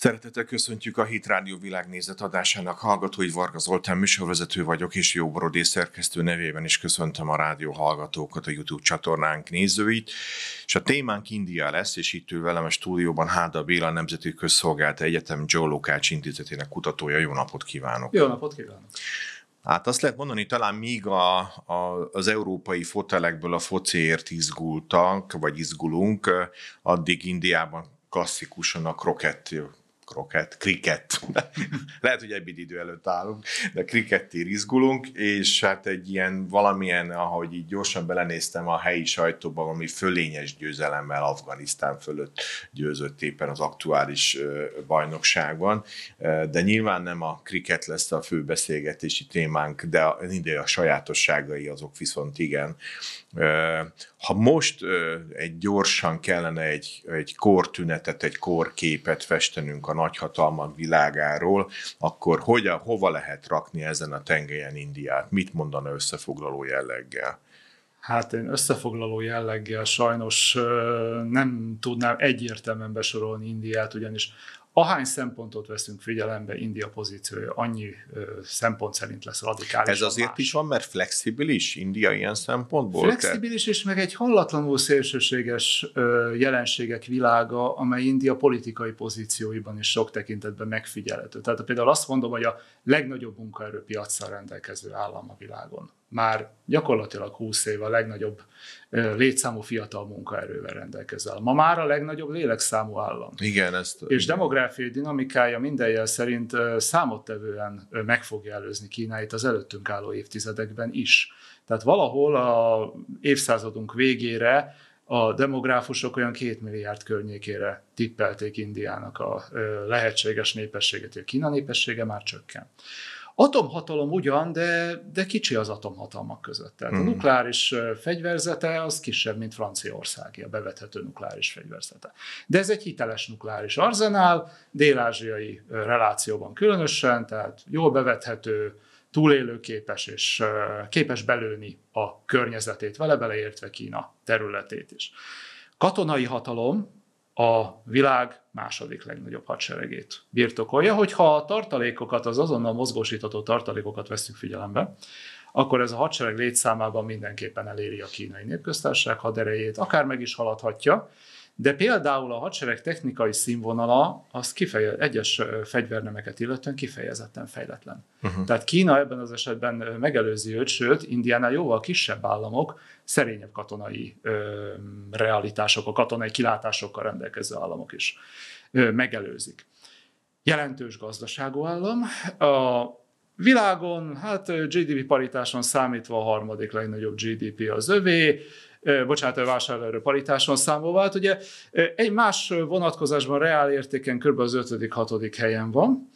Szeretettel köszöntjük a Hit Rádió világnézet adásának hallgatói. Varga Zoltán műsorvezető vagyok, és borodé szerkesztő nevében is köszöntöm a rádió hallgatókat, a YouTube csatornánk nézőit. És a témánk India lesz, és itt ül velem a stúdióban Háda Béla, Nemzeti Közszolgálta Egyetem Joe Lukács Intézetének kutatója. Jó napot kívánok! Jó napot kívánok! Hát azt lehet mondani, talán míg a, a, az európai fotelekből a fociért izgultak, vagy izgulunk, addig Indiában klasszikusan a krokett kroket, kriket. Lehet, hogy ebéd idő előtt állunk, de kriketté izgulunk, és hát egy ilyen valamilyen, ahogy így gyorsan belenéztem a helyi sajtóban, ami fölényes győzelemmel Afganisztán fölött győzött éppen az aktuális bajnokságban, de nyilván nem a kriket lesz a fő beszélgetési témánk, de a, a sajátosságai azok viszont igen. Ha most egy gyorsan kellene egy, egy kortünetet, egy korképet festenünk a nagyhatalmak világáról, akkor hogy, hova lehet rakni ezen a tengelyen Indiát? Mit mondana összefoglaló jelleggel? Hát én összefoglaló jelleggel sajnos nem tudnám egyértelműen besorolni Indiát, ugyanis Ahány szempontot veszünk figyelembe, India pozíciója annyi szempont szerint lesz radikális. Ez azért más. is van, mert flexibilis India ilyen szempontból? Flexibilis és meg egy hallatlanul szélsőséges jelenségek világa, amely India politikai pozícióiban is sok tekintetben megfigyelhető. Tehát például azt mondom, hogy a legnagyobb munkaerőpiacsal rendelkező állam a világon már gyakorlatilag 20 éve a legnagyobb létszámú fiatal munkaerővel rendelkezel. Ma már a legnagyobb lélekszámú állam. Igen, ezt... És igen. demográfiai dinamikája minden jel szerint számottevően meg fogja előzni Kínáit az előttünk álló évtizedekben is. Tehát valahol a évszázadunk végére a demográfusok olyan két milliárd környékére tippelték Indiának a lehetséges népességet, a Kína népessége már csökken. Atomhatalom ugyan, de, de kicsi az atomhatalmak között. Tehát hmm. a nukleáris fegyverzete az kisebb, mint Franciaországé, a bevethető nukleáris fegyverzete. De ez egy hiteles nukleáris arzenál, dél-ázsiai relációban különösen, tehát jól bevethető, túlélőképes és képes belőni a környezetét vele, beleértve Kína területét is. Katonai hatalom, a világ második legnagyobb hadseregét birtokolja. Hogyha a tartalékokat, az azonnal mozgósítható tartalékokat veszünk figyelembe, akkor ez a hadsereg létszámában mindenképpen eléri a kínai népköztársaság haderejét, akár meg is haladhatja, de például a hadsereg technikai színvonala az kifeje, egyes fegyvernemeket illetően kifejezetten fejletlen. Uh-huh. Tehát Kína ebben az esetben megelőzi őt, sőt, Indiánál jóval kisebb államok, szerényebb katonai ö, realitások, a katonai kilátásokkal rendelkező államok is ö, megelőzik. Jelentős gazdaságú állam. A világon, hát GDP paritáson számítva a harmadik legnagyobb GDP az övé, bocsánat, a vásárlóerő paritáson számolva, hát ugye egy más vonatkozásban reál értéken kb. az 5.-6. helyen van,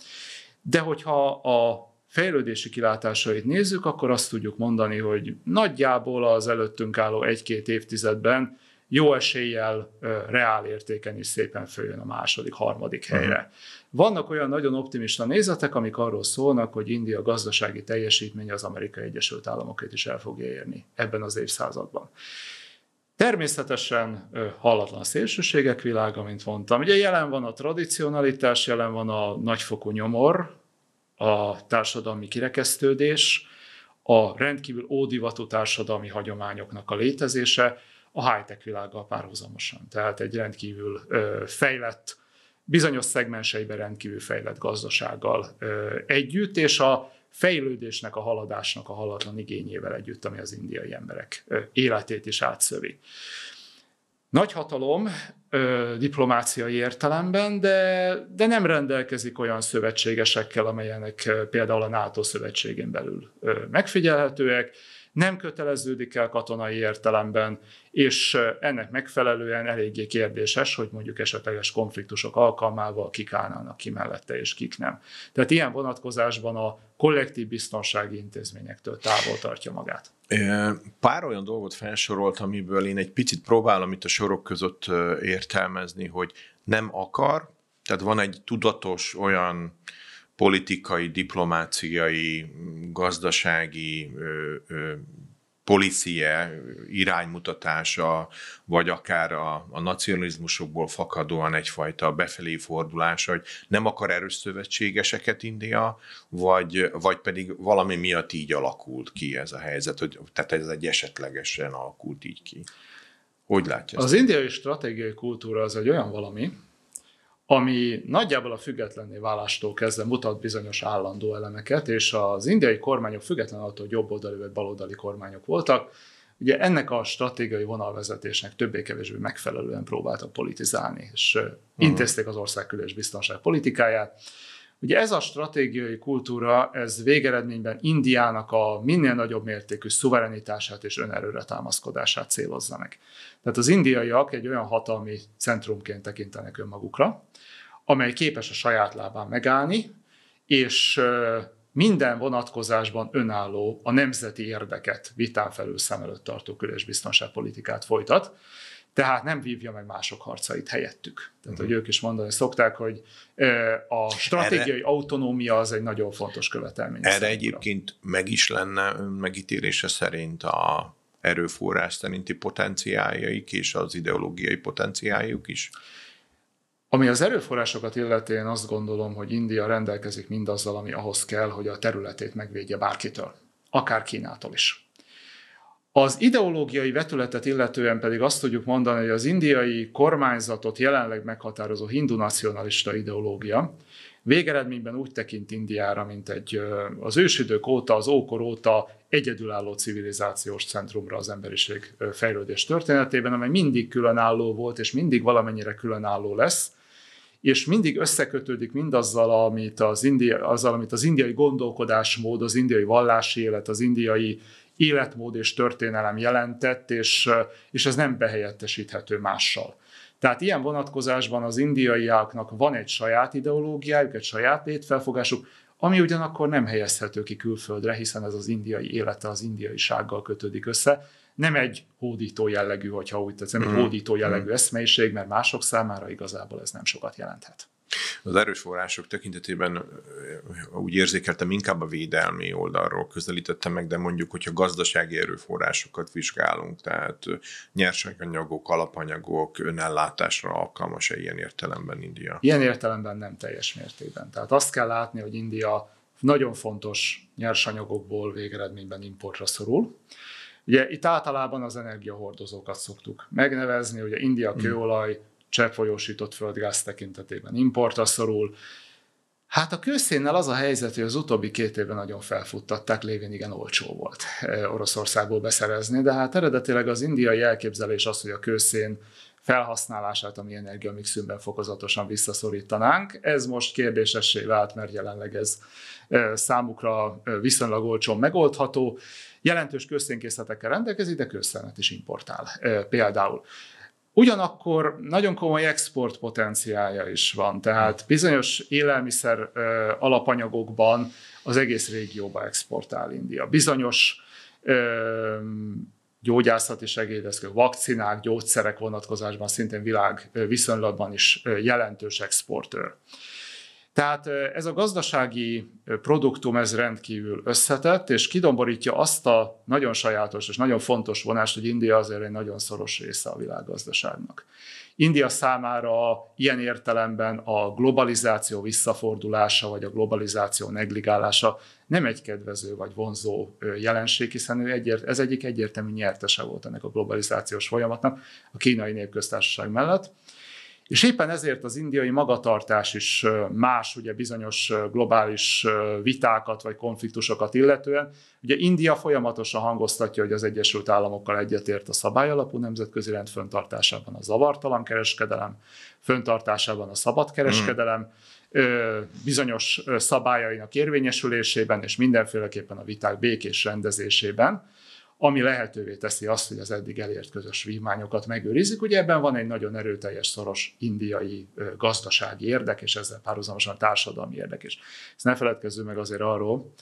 de hogyha a fejlődési kilátásait nézzük, akkor azt tudjuk mondani, hogy nagyjából az előttünk álló egy-két évtizedben jó eséllyel reál értéken is szépen följön a második, harmadik helyre. Uh-huh. Vannak olyan nagyon optimista nézetek, amik arról szólnak, hogy India gazdasági teljesítménye az Amerikai Egyesült Államokét is el fogja érni ebben az évszázadban. Természetesen hallatlan szélsőségek világa, mint mondtam. Ugye jelen van a tradicionalitás, jelen van a nagyfokú nyomor, a társadalmi kirekesztődés, a rendkívül ódivatú társadalmi hagyományoknak a létezése, a high-tech világgal párhuzamosan. Tehát egy rendkívül fejlett, bizonyos szegmenseiben rendkívül fejlett gazdasággal együtt, és a fejlődésnek, a haladásnak a halatlan igényével együtt, ami az indiai emberek életét is átszövi. Nagy hatalom diplomáciai értelemben, de, de nem rendelkezik olyan szövetségesekkel, amelyenek például a NATO szövetségén belül megfigyelhetőek, nem köteleződik el katonai értelemben, és ennek megfelelően eléggé kérdéses, hogy mondjuk esetleges konfliktusok alkalmával kik állnának ki mellette, és kik nem. Tehát ilyen vonatkozásban a kollektív biztonsági intézményektől távol tartja magát. Pár olyan dolgot felsorolt, amiből én egy picit próbálom itt a sorok között értelmezni, hogy nem akar, tehát van egy tudatos olyan politikai, diplomáciai, gazdasági policie iránymutatása, vagy akár a, a nacionalizmusokból fakadóan egyfajta befelé fordulás, hogy nem akar erős szövetségeseket India, vagy, vagy pedig valami miatt így alakult ki ez a helyzet, hogy, tehát ez egy esetlegesen alakult így ki. Hogy látja? Az ezt? indiai stratégiai kultúra az egy olyan valami, ami nagyjából a függetlenné válástól kezdve mutat bizonyos állandó elemeket, és az indiai kormányok független attól, hogy jobboldali vagy baloldali kormányok voltak, ugye ennek a stratégiai vonalvezetésnek többé-kevésbé megfelelően próbáltak politizálni, és uh-huh. intézték az ország biztonság politikáját Ugye ez a stratégiai kultúra, ez végeredményben Indiának a minél nagyobb mértékű szuverenitását és önerőre támaszkodását célozza meg. Tehát az indiaiak egy olyan hatalmi centrumként tekintenek önmagukra, amely képes a saját lábán megállni, és minden vonatkozásban önálló, a nemzeti érdeket vitán felül szem előtt tartó külös biztonságpolitikát folytat tehát nem vívja meg mások harcait helyettük. Tehát, uh-huh. hogy mhm. ők is mondani szokták, hogy a stratégiai erre, autonómia az egy nagyon fontos követelmény. Erre számára. egyébként meg is lenne megítélése szerint a erőforrás szerinti potenciáljaik és az ideológiai potenciáljuk is? Ami az erőforrásokat illeti, én azt gondolom, hogy India rendelkezik mindazzal, ami ahhoz kell, hogy a területét megvédje bárkitől, akár Kínától is. Az ideológiai vetületet illetően pedig azt tudjuk mondani, hogy az indiai kormányzatot jelenleg meghatározó hindu nacionalista ideológia végeredményben úgy tekint Indiára, mint egy az ősidők óta, az ókor óta egyedülálló civilizációs centrumra az emberiség fejlődés történetében, amely mindig különálló volt, és mindig valamennyire különálló lesz, és mindig összekötődik mindazzal, amit az, india, azzal, amit az indiai gondolkodásmód, az indiai vallási élet, az indiai életmód és történelem jelentett, és, és ez nem behelyettesíthető mással. Tehát ilyen vonatkozásban az indiaiáknak van egy saját ideológiájuk, egy saját létfelfogásuk, ami ugyanakkor nem helyezhető ki külföldre, hiszen ez az indiai élete az indiaisággal kötődik össze. Nem egy hódító jellegű, hogyha úgy tetszik, nem egy mhm. hódító jellegű mhm. eszmeiség, mert mások számára igazából ez nem sokat jelenthet. Az erős források tekintetében úgy érzékeltem, inkább a védelmi oldalról közelítettem meg, de mondjuk, hogyha gazdasági erőforrásokat vizsgálunk, tehát nyersanyagok, alapanyagok, önellátásra alkalmas-e ilyen értelemben India? Ilyen értelemben nem teljes mértékben. Tehát azt kell látni, hogy India nagyon fontos nyersanyagokból végeredményben importra szorul. Ugye itt általában az energiahordozókat szoktuk megnevezni, ugye India hm. kőolaj, hmm cseppfolyósított földgáz tekintetében importra szorul. Hát a kőszénnel az a helyzet, hogy az utóbbi két évben nagyon felfuttatták, lévén igen olcsó volt eh, Oroszországból beszerezni, de hát eredetileg az indiai elképzelés az, hogy a kőszén felhasználását a mi energiamixünkben fokozatosan visszaszorítanánk. Ez most kérdésessé vált, mert jelenleg ez eh, számukra eh, viszonylag olcsón megoldható. Jelentős kőszénkészletekkel rendelkezik, de kőszénet is importál például. Ugyanakkor nagyon komoly export potenciája is van, tehát bizonyos élelmiszer alapanyagokban az egész régióba exportál India. Bizonyos gyógyászati segédeszközök, vakcinák, gyógyszerek vonatkozásban szintén világ viszonylatban is jelentős exportőr. Tehát ez a gazdasági produktum ez rendkívül összetett, és kidomborítja azt a nagyon sajátos és nagyon fontos vonást, hogy India azért egy nagyon szoros része a világgazdaságnak. India számára ilyen értelemben a globalizáció visszafordulása, vagy a globalizáció negligálása nem egy kedvező vagy vonzó jelenség, hiszen ez egyik egyértelmű nyertese volt ennek a globalizációs folyamatnak a kínai népköztársaság mellett. És éppen ezért az indiai magatartás is más, ugye bizonyos globális vitákat vagy konfliktusokat illetően. Ugye India folyamatosan hangoztatja, hogy az Egyesült Államokkal egyetért a szabályalapú nemzetközi rend föntartásában a zavartalan kereskedelem, föntartásában a szabad kereskedelem, mm bizonyos szabályainak érvényesülésében és mindenféleképpen a viták békés rendezésében ami lehetővé teszi azt, hogy az eddig elért közös vívmányokat megőrizzük. Ugye ebben van egy nagyon erőteljes, szoros indiai gazdasági érdek, és ezzel párhuzamosan társadalmi érdek is. Ezt ne feledkezzünk meg azért arról,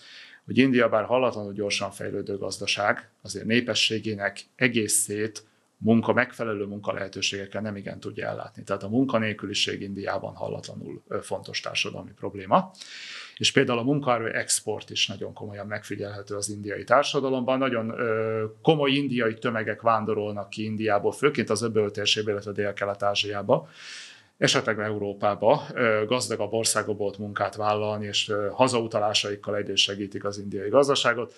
hogy India bár hallatlanul gyorsan fejlődő gazdaság, azért népességének egészét munka, megfelelő munka lehetőségekkel nem igen tudja ellátni. Tehát a munkanélküliség Indiában hallatlanul fontos társadalmi probléma és például a munkaerő export is nagyon komolyan megfigyelhető az indiai társadalomban. Nagyon komoly indiai tömegek vándorolnak ki Indiából, főként az öböl térségbe, illetve Dél-Kelet-Ázsiába esetleg Európába gazdagabb országokból munkát vállalni, és hazautalásaikkal egyrészt segítik az indiai gazdaságot.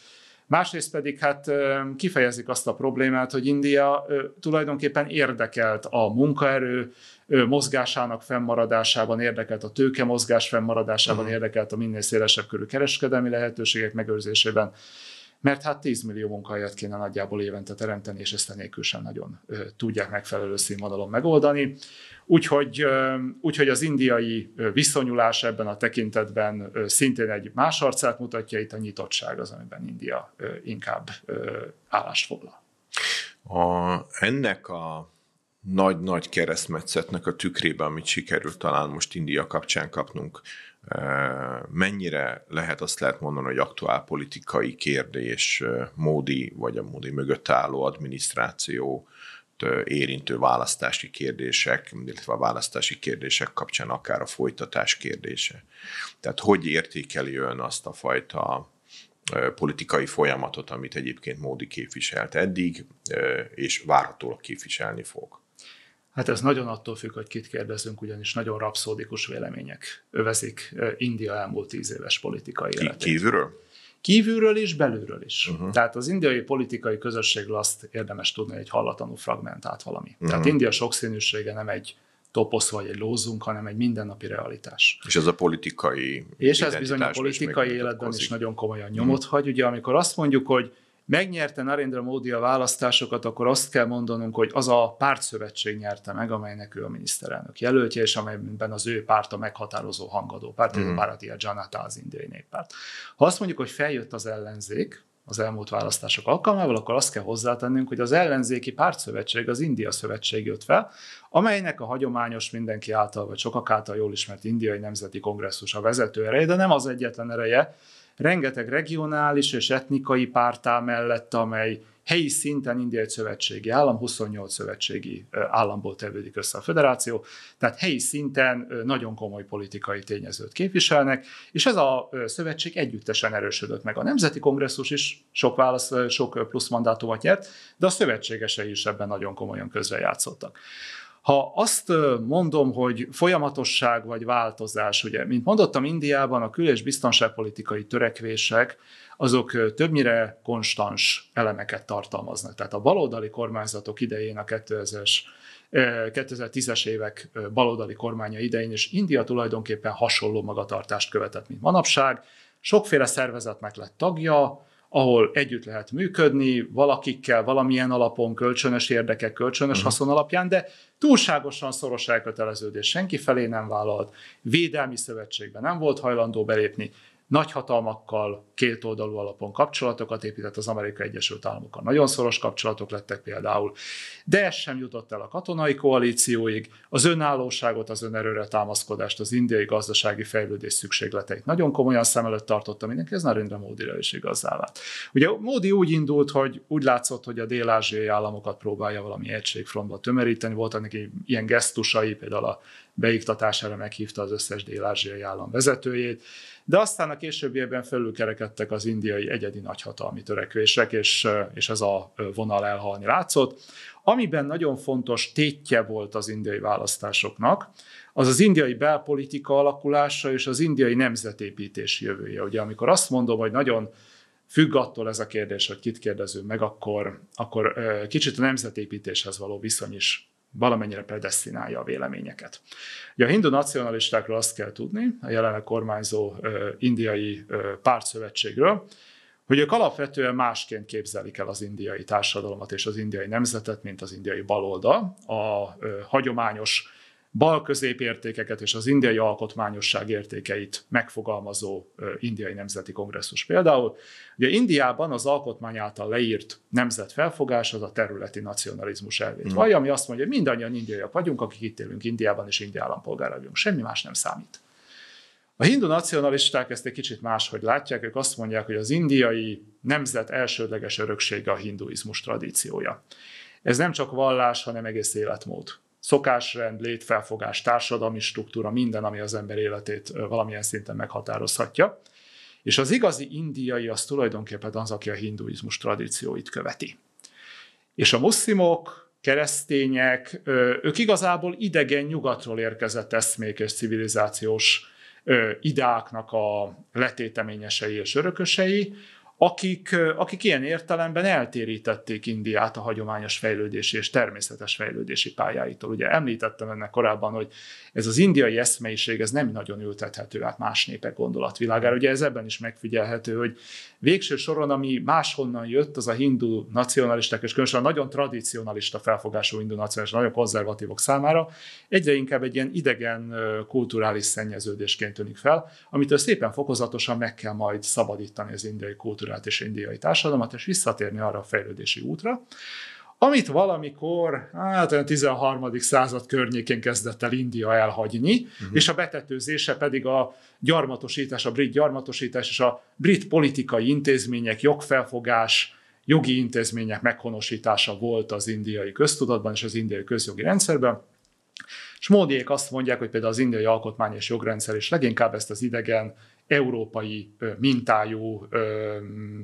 Másrészt pedig hát kifejezik azt a problémát, hogy India tulajdonképpen érdekelt a munkaerő mozgásának fennmaradásában, érdekelt a tőke mozgás fennmaradásában, uh-huh. érdekelt a minél szélesebb körű kereskedelmi lehetőségek megőrzésében mert hát 10 millió munkahelyet kéne nagyjából évente teremteni, és ezt enélkül sem nagyon tudják megfelelő színvonalon megoldani. Úgyhogy, úgyhogy az indiai viszonyulás ebben a tekintetben szintén egy más arcát mutatja, itt a nyitottság az, amiben India inkább állást foglal. A, ennek a nagy-nagy keresztmetszetnek a tükrében, amit sikerült talán most India kapcsán kapnunk, mennyire lehet azt lehet mondani, hogy aktuál politikai kérdés, módi vagy a módi mögött álló adminisztráció érintő választási kérdések, illetve a választási kérdések kapcsán akár a folytatás kérdése. Tehát hogy értékeli ön azt a fajta politikai folyamatot, amit egyébként Módi képviselt eddig, és várhatólag képviselni fog? Hát ez nagyon attól függ, hogy kit kérdezünk, ugyanis nagyon rapszódikus vélemények övezik India elmúlt tíz éves politikai életét. Kívülről? Kívülről is, belülről is. Uh-huh. Tehát az indiai politikai közösségről azt érdemes tudni, hogy hallatlanul fragmentált valami. Uh-huh. Tehát India sokszínűsége nem egy toposz vagy egy lózunk, hanem egy mindennapi realitás. És ez a politikai És ez bizony a politikai életben is nagyon komolyan nyomot uh-huh. hagy. Ugye amikor azt mondjuk, hogy megnyerte Narendra Modi a választásokat, akkor azt kell mondanunk, hogy az a pártszövetség nyerte meg, amelynek ő a miniszterelnök jelöltje, és amelyben az ő a meghatározó hangadó párt, mm. a Bharatiya Janata, az indiai néppárt. Ha azt mondjuk, hogy feljött az ellenzék, az elmúlt választások alkalmával, akkor azt kell hozzátennünk, hogy az ellenzéki pártszövetség, az India Szövetség jött fel, amelynek a hagyományos mindenki által, vagy sokak által jól ismert indiai nemzeti kongresszus a vezető ereje, de nem az egyetlen ereje, rengeteg regionális és etnikai pártá mellett, amely helyi szinten indiai szövetségi állam, 28 szövetségi államból tevődik össze a federáció, tehát helyi szinten nagyon komoly politikai tényezőt képviselnek, és ez a szövetség együttesen erősödött meg. A Nemzeti Kongresszus is sok, válasz, sok plusz mandátumot nyert, de a szövetségesei is ebben nagyon komolyan közrejátszottak. Ha azt mondom, hogy folyamatosság vagy változás, ugye, mint mondottam, Indiában a kül- és biztonságpolitikai törekvések azok többnyire konstans elemeket tartalmaznak. Tehát a baloldali kormányzatok idején a 2000-es 2010-es évek baloldali kormánya idején, és India tulajdonképpen hasonló magatartást követett, mint manapság. Sokféle szervezetnek lett tagja, ahol együtt lehet működni, valakikkel, valamilyen alapon, kölcsönös érdekek, kölcsönös uh-huh. haszon alapján, de túlságosan szoros elköteleződés senki felé nem vállalt, védelmi szövetségben nem volt hajlandó belépni, nagyhatalmakkal kétoldalú alapon kapcsolatokat épített az Amerikai Egyesült Államokkal. Nagyon szoros kapcsolatok lettek például. De ez sem jutott el a katonai koalícióig, az önállóságot, az önerőre támaszkodást, az indiai gazdasági fejlődés szükségleteit nagyon komolyan szem előtt tartotta mindenki, ez Narendra módi is igazá vált. Ugye Módi úgy indult, hogy úgy látszott, hogy a dél-ázsiai államokat próbálja valami egységfrontba tömöríteni, voltak neki ilyen gesztusai, például a beiktatására meghívta az összes dél-ázsiai állam vezetőjét, de aztán a későbbiekben felülkerekedtek az indiai egyedi nagyhatalmi törekvések, és, eh, és ez a eh, vonal elhalni látszott. Amiben nagyon fontos tétje volt az indiai választásoknak, az az indiai belpolitika alakulása és az indiai nemzetépítés jövője. Ugye amikor azt mondom, hogy nagyon függ attól ez a kérdés, hogy kit kérdezünk meg, akkor, akkor eh, kicsit a nemzetépítéshez való viszony is valamennyire predestinálja a véleményeket. Ugye a hindu nacionalistákról azt kell tudni, a jelenleg kormányzó indiai pártszövetségről, hogy ők alapvetően másként képzelik el az indiai társadalmat és az indiai nemzetet, mint az indiai baloldal. A hagyományos bal értékeket és az indiai alkotmányosság értékeit megfogalmazó indiai nemzeti kongresszus például. Ugye Indiában az alkotmány által leírt nemzetfelfogás az a területi nacionalizmus elvét. Mm. Vagy ami azt mondja, hogy mindannyian indiaiak vagyunk, akik itt élünk Indiában és indi állampolgára vagyunk. Semmi más nem számít. A hindu nacionalisták ezt egy kicsit máshogy látják, ők azt mondják, hogy az indiai nemzet elsődleges öröksége a hinduizmus tradíciója. Ez nem csak vallás, hanem egész életmód szokásrend, létfelfogás, társadalmi struktúra, minden, ami az ember életét valamilyen szinten meghatározhatja. És az igazi indiai az tulajdonképpen az, aki a hinduizmus tradícióit követi. És a muszlimok, keresztények, ők igazából idegen nyugatról érkezett eszmék és civilizációs idáknak a letéteményesei és örökösei, akik, akik ilyen értelemben eltérítették Indiát a hagyományos fejlődési és természetes fejlődési pályáitól. Ugye említettem ennek korábban, hogy ez az indiai eszmeiség, ez nem nagyon ültethető át más népek gondolatvilágára. Ugye ez ebben is megfigyelhető, hogy végső soron, ami máshonnan jött, az a hindu nacionalisták, és különösen a nagyon tradicionalista felfogású hindu nacionalisták, nagyon konzervatívok számára, egyre inkább egy ilyen idegen kulturális szennyeződésként tűnik fel, amitől szépen fokozatosan meg kell majd szabadítani az indiai kultúrát migrált és indiai társadalmat, és visszatérni arra a fejlődési útra, amit valamikor, hát olyan 13. század környékén kezdett el India elhagyni, uh-huh. és a betetőzése pedig a gyarmatosítás, a brit gyarmatosítás és a brit politikai intézmények, jogfelfogás, jogi intézmények meghonosítása volt az indiai köztudatban és az indiai közjogi rendszerben. És módiék azt mondják, hogy például az indiai alkotmány és jogrendszer is leginkább ezt az idegen európai mintájú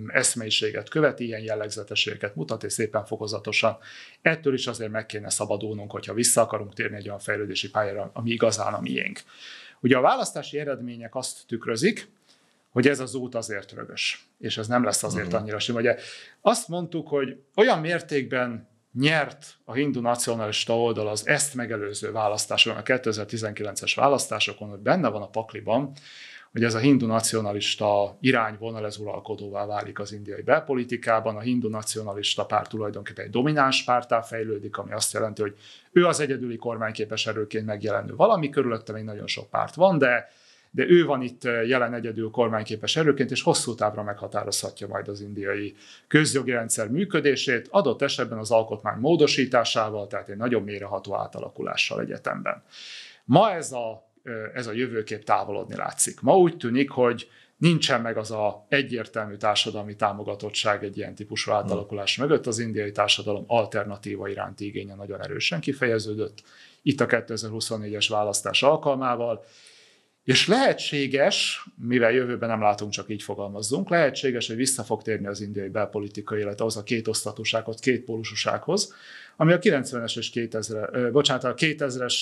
eszmeiséget követi, ilyen jellegzetességeket mutat, és szépen fokozatosan. Ettől is azért meg kéne szabadulnunk, hogyha vissza akarunk térni egy olyan fejlődési pályára, ami igazán a miénk. Ugye a választási eredmények azt tükrözik, hogy ez az út azért rögös, és ez nem lesz azért mhm. annyira sima. Ugye azt mondtuk, hogy olyan mértékben nyert a hindu nacionalista oldal az ezt megelőző választáson, a 2019-es választásokon, hogy benne van a pakliban, hogy ez a hindu nacionalista irányvonal ez uralkodóvá válik az indiai belpolitikában, a hindu nacionalista párt tulajdonképpen egy domináns pártá fejlődik, ami azt jelenti, hogy ő az egyedüli kormányképes erőként megjelenő valami, körülötte még nagyon sok párt van, de de ő van itt eh, jelen egyedül kormányképes erőként, és hosszú távra meghatározhatja majd az indiai közjogi rendszer működését, adott esetben az alkotmány módosításával, tehát egy nagyon méreható átalakulással egyetemben. Ma ez a ez a jövőkép távolodni látszik. Ma úgy tűnik, hogy nincsen meg az a egyértelmű társadalmi támogatottság egy ilyen típusú átalakulás hmm. mögött, az indiai társadalom alternatíva iránti igénye nagyon erősen kifejeződött, itt a 2024-es választás alkalmával, és lehetséges, mivel jövőben nem látunk, csak így fogalmazzunk, lehetséges, hogy vissza fog térni az indiai belpolitikai élet ahhoz a két osztatósághoz, két pólusúsághoz, ami a 90-es és 2000, bocsánat, a 2000-es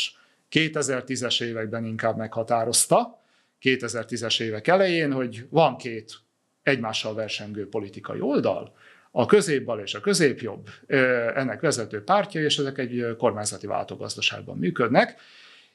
2010-es években inkább meghatározta, 2010-es évek elején, hogy van két egymással versengő politikai oldal, a középbal és a középjobb ennek vezető pártja, és ezek egy kormányzati váltogazdaságban működnek.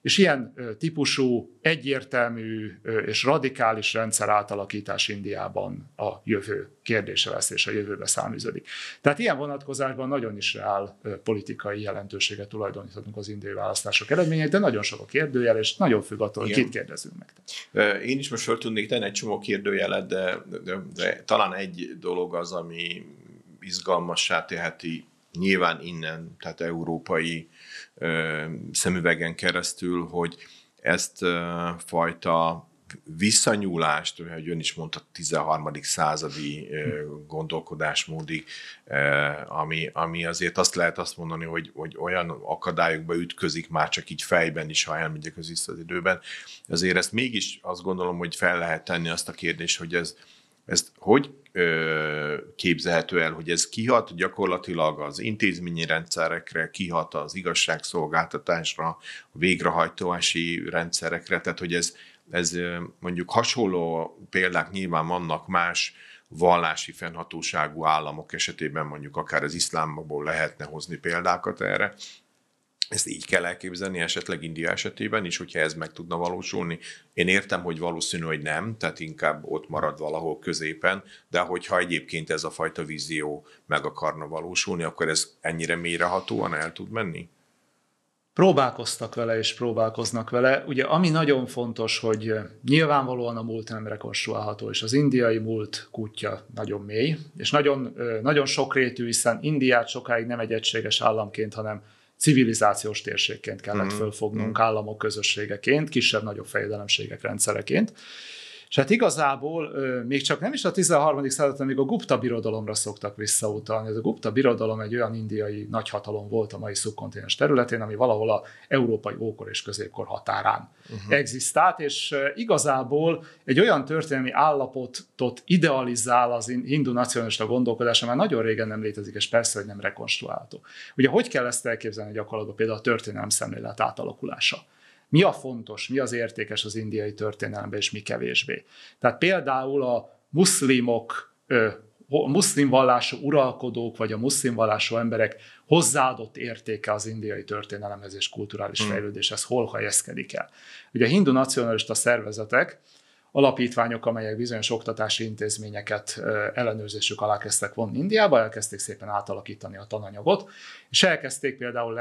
És ilyen típusú, egyértelmű és radikális rendszer átalakítás Indiában a jövő kérdése lesz, és a jövőbe száműződik. Tehát ilyen vonatkozásban nagyon is reál politikai jelentőséget tulajdonítottunk az indiai választások eredményeit, de nagyon sok a kérdőjel, és nagyon függ attól, hogy kit kérdezünk meg. Én is most föl tudnék tenni egy csomó kérdőjelet, de, de, de, de talán egy dolog az, ami izgalmassá teheti nyilván innen, tehát európai szemüvegen keresztül, hogy ezt fajta visszanyúlást, hogy ön is mondta, 13. századi gondolkodásmódig, ami, ami azért azt lehet azt mondani, hogy, hogy olyan akadályokba ütközik már csak így fejben is, ha elmegyek az vissza az időben. Azért ezt mégis azt gondolom, hogy fel lehet tenni azt a kérdést, hogy ez, ezt hogy ö, képzelhető el, hogy ez kihat gyakorlatilag az intézményi rendszerekre, kihat az igazságszolgáltatásra, a végrehajtóási rendszerekre, tehát hogy ez, ez mondjuk hasonló példák nyilván vannak más vallási fennhatóságú államok esetében, mondjuk akár az iszlámból lehetne hozni példákat erre, ezt így kell elképzelni esetleg India esetében is, hogyha ez meg tudna valósulni. Én értem, hogy valószínű, hogy nem, tehát inkább ott marad valahol középen, de hogyha egyébként ez a fajta vízió meg akarna valósulni, akkor ez ennyire mélyrehatóan el tud menni? Próbálkoztak vele és próbálkoznak vele. Ugye ami nagyon fontos, hogy eh, nyilvánvalóan a múlt nem rekonstruálható, és az indiai múlt kutya nagyon mély, és nagyon, eh, nagyon sokrétű, hiszen Indiát sokáig nem egy egységes államként, hanem civilizációs térségként kellett mm. fölfognunk, hmm. államok közösségeként, kisebb-nagyobb fejedelemségek rendszereként. És hát igazából még csak nem is a 13. század, hanem még a Gupta birodalomra szoktak visszautalni. Ez a Gupta birodalom egy olyan indiai nagyhatalom volt a mai szubkontinens területén, ami valahol a európai ókor és középkor határán uh-huh. egzisztált, és igazából egy olyan történelmi állapotot idealizál az hindu nacionalista gondolkodása, már nagyon régen nem létezik, és persze, hogy nem rekonstruálható. Ugye hogy kell ezt elképzelni a gyakorlatban, például a történelem szemlélet átalakulása? mi a fontos, mi az értékes az indiai történelemben, és mi kevésbé. Tehát például a muszlimok, a muszlim vallású uralkodók, vagy a muszlim vallású emberek hozzáadott értéke az indiai történelemhez és kulturális hmm. fejlődéshez hol helyezkedik el. Ugye a hindu nacionalista szervezetek alapítványok, amelyek bizonyos oktatási intézményeket ellenőrzésük alá kezdtek vonni Indiába, elkezdték szépen átalakítani a tananyagot, és elkezdték például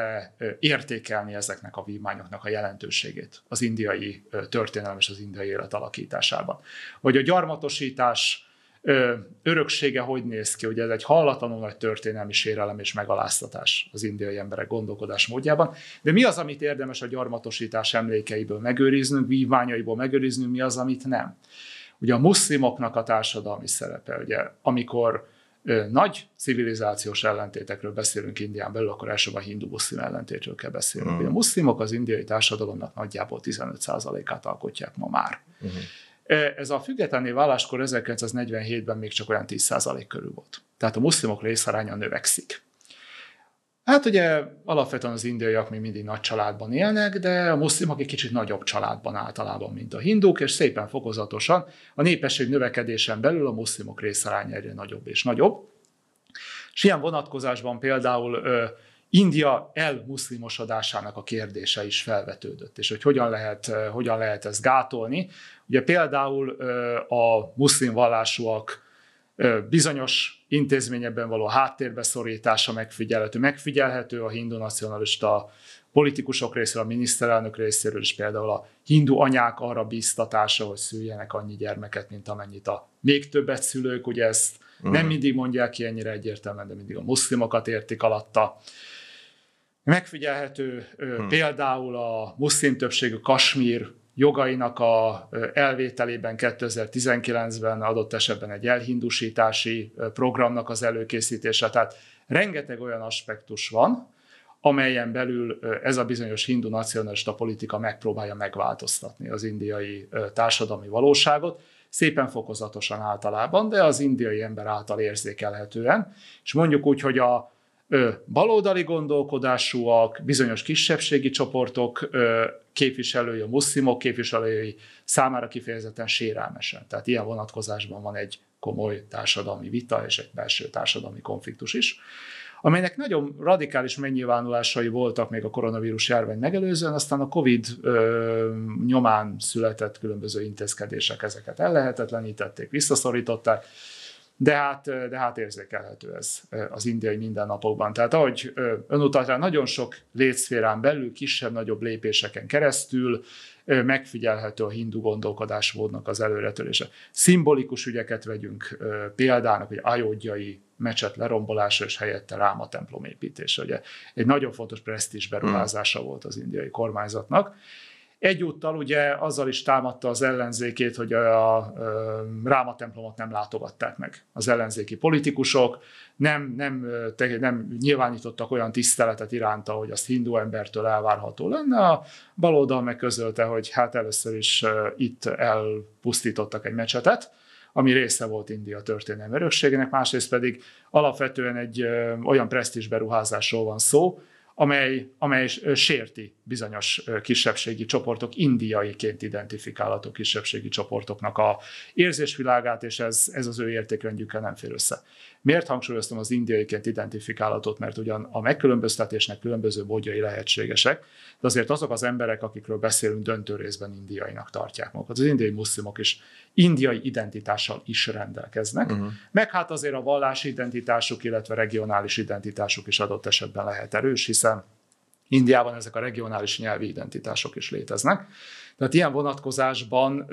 értékelni ezeknek a vívmányoknak a jelentőségét az indiai történelem és az indiai élet alakításában. Vagy a gyarmatosítás ö, öröksége hogy néz ki. hogy ez egy hallatlanul nagy történelmi sérelem és megaláztatás az indiai emberek gondolkodás módjában. De mi az, amit érdemes a gyarmatosítás emlékeiből megőriznünk, vívmányaiból megőriznünk, mi az, amit nem. Ugye a muszlimoknak a társadalmi szerepe, ugye, amikor ö, nagy civilizációs ellentétekről beszélünk Indián belül, akkor elsősorban hindu-muszlim ellentétről kell beszélnünk. Uh-huh. a muszlimok az indiai társadalomnak nagyjából 15%-át alkotják ma már. Uh-huh E, ez a függetlenné váláskor 1947-ben még csak olyan 10% körül volt. Tehát a muszlimok részaránya növekszik. Hát ugye alapvetően az indiaiak még mindig nagy családban élnek, de a muszlimok egy kicsit nagyobb családban általában, mint a hindúk, és szépen fokozatosan a népesség növekedésen belül a muszlimok részaránya egyre nagyobb és nagyobb. És ilyen vonatkozásban például India elmuszlimosodásának a kérdése is felvetődött, és hogy hogyan lehet, hogyan lehet ezt gátolni. Ugye például a muszlim vallásúak bizonyos intézményekben való háttérbe szorítása megfigyelhető. Megfigyelhető a hindu nacionalista politikusok részéről, a miniszterelnök részéről is például a hindu anyák arra bíztatása, hogy szüljenek annyi gyermeket, mint amennyit a még többet szülők, ugye ezt nem mhm. mindig mondják ki ennyire egyértelműen, de mindig a muszlimokat értik alatta. Megfigyelhető hmm. például a muszlim többségű Kasmír jogainak a elvételében 2019-ben adott esetben egy elhindusítási programnak az előkészítése. Tehát rengeteg olyan aspektus van, amelyen belül ez a bizonyos hindu nacionalista politika megpróbálja megváltoztatni az indiai társadalmi valóságot, szépen fokozatosan általában, de az indiai ember által érzékelhetően. És mondjuk úgy, hogy a baloldali gondolkodásúak, bizonyos kisebbségi csoportok képviselői, a muszlimok képviselői számára kifejezetten sérelmesen. Tehát ilyen vonatkozásban van egy komoly társadalmi vita és egy belső társadalmi konfliktus is, amelynek nagyon radikális megnyilvánulásai voltak még a koronavírus járvány megelőzően, aztán a COVID ö, nyomán született különböző intézkedések ezeket ellehetetlenítették, visszaszorították, de hát, de hát érzékelhető ez az indiai mindennapokban. Tehát ahogy önutatra nagyon sok létszférán belül, kisebb-nagyobb lépéseken keresztül megfigyelhető a hindu gondolkodásmódnak az előretörése. Szimbolikus ügyeket vegyünk példának, hogy ajódjai mecset lerombolása és helyette ráma templom építése. Ugye egy nagyon fontos presztízs beruházása hmm. volt az indiai kormányzatnak. Egyúttal ugye azzal is támadta az ellenzékét, hogy a, a Ráma templomot nem látogatták meg az ellenzéki politikusok, nem, nem, te, nem nyilvánítottak olyan tiszteletet iránta, hogy azt hindu embertől elvárható lenne. A baloldal megközölte, hogy hát először is itt elpusztítottak egy mecsetet, ami része volt India történelmi örökségének, másrészt pedig alapvetően egy olyan presztis beruházásról van szó, amely, amely sérti bizonyos kisebbségi csoportok, indiaiként identifikálható kisebbségi csoportoknak a érzésvilágát, és ez, ez az ő értékrendjükkel nem fér össze. Miért hangsúlyoztam az indiaiként identifikálatot, Mert ugyan a megkülönböztetésnek különböző módjai lehetségesek, de azért azok az emberek, akikről beszélünk, döntő részben indiainak tartják magukat. Az indiai muszlimok is indiai identitással is rendelkeznek, uh-huh. meg hát azért a vallási identitásuk, illetve regionális identitásuk is adott esetben lehet erős, hiszen hiszen Indiában ezek a regionális nyelvi identitások is léteznek. Tehát ilyen vonatkozásban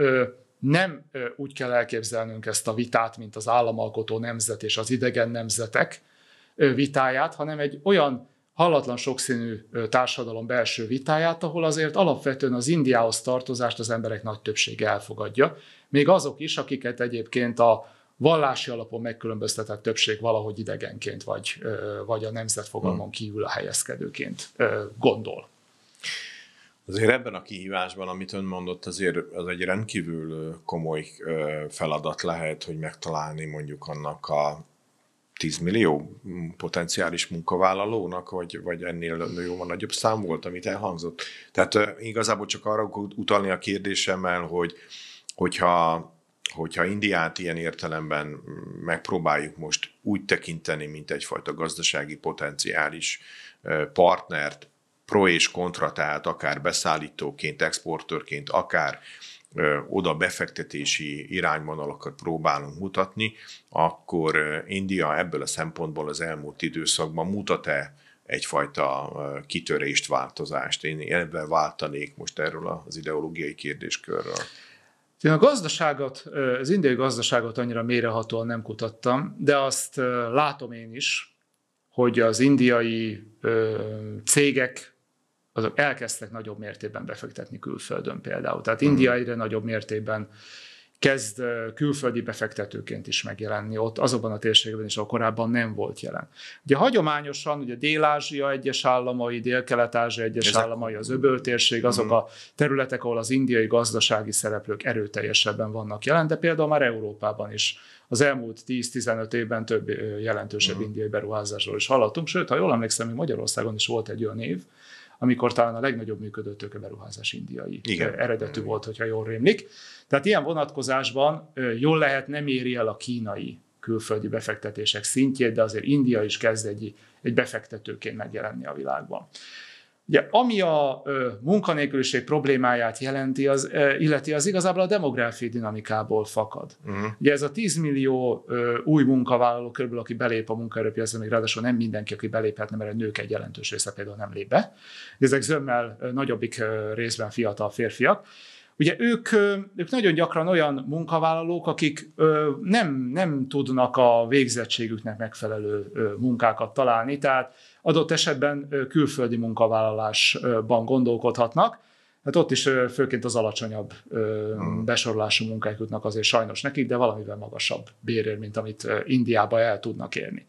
nem úgy kell elképzelnünk ezt a vitát, mint az államalkotó nemzet és az idegen nemzetek vitáját, hanem egy olyan hallatlan sokszínű társadalom belső vitáját, ahol azért alapvetően az Indiához tartozást az emberek nagy többsége elfogadja. Még azok is, akiket egyébként a vallási alapon megkülönböztetett többség valahogy idegenként, vagy, vagy a nemzetfogalmon hmm. kívül a helyezkedőként gondol. Azért ebben a kihívásban, amit ön mondott, azért az egy rendkívül komoly feladat lehet, hogy megtalálni mondjuk annak a 10 millió potenciális munkavállalónak, vagy, vagy ennél jóval nagyobb szám volt, amit elhangzott. Tehát igazából csak arra utalni a kérdésemmel, hogy hogyha hogyha Indiát ilyen értelemben mm, megpróbáljuk most úgy tekinteni, mint egyfajta gazdasági potenciális partnert, pro és kontra, tehát akár beszállítóként, exportőrként, akár oda befektetési irányvonalakat próbálunk mutatni, akkor India ebből a szempontból az elmúlt időszakban mutat-e egyfajta kitörést, változást. Én ebben váltanék most erről az ideológiai kérdéskörről. Én a gazdaságot, az indiai gazdaságot annyira mérehatóan nem kutattam, de azt látom én is, hogy az indiai cégek azok elkezdtek nagyobb mértékben befektetni külföldön például. Tehát India mhm. egyre nagyobb mértékben kezd külföldi befektetőként is megjelenni ott, azokban a térségben is, ahol korábban nem volt jelen. Ugye hagyományosan ugye Dél-Ázsia egyes államai, Dél-Kelet-Ázsia egyes Ezek... államai, az térség, azok mhm. a területek, ahol az indiai gazdasági szereplők erőteljesebben vannak jelen, de például már Európában is az elmúlt 10-15 évben több jelentősebb mhm. indiai beruházásról is hallottunk, sőt, ha jól emlékszem, Magyarországon is volt egy olyan év, amikor talán a legnagyobb működő tőkeberuházás indiai Igen. eredetű volt, hogyha jól rémlik. Tehát ilyen vonatkozásban jól lehet nem éri el a kínai külföldi befektetések szintjét, de azért India is kezd egy, egy befektetőként megjelenni a világban. Ugye, ami a ö, munkanélküliség problémáját jelenti, az, ö, illeti, az igazából a demográfiai dinamikából fakad. Uh-huh. Ugye ez a 10 millió ö, új munkavállaló körülbelül, aki belép a munkaerőpiacra, még ráadásul nem mindenki, aki beléphetne, mert a nők egy jelentős része például nem lép be. Ezek zömmel nagyobbik részben fiatal férfiak. Ugye ők, ők nagyon gyakran olyan munkavállalók, akik nem, nem tudnak a végzettségüknek megfelelő munkákat találni, tehát adott esetben külföldi munkavállalásban gondolkodhatnak, Hát ott is főként az alacsonyabb hmm. besorolású munkák jutnak azért sajnos nekik, de valamivel magasabb bérér, mint amit Indiába el tudnak érni.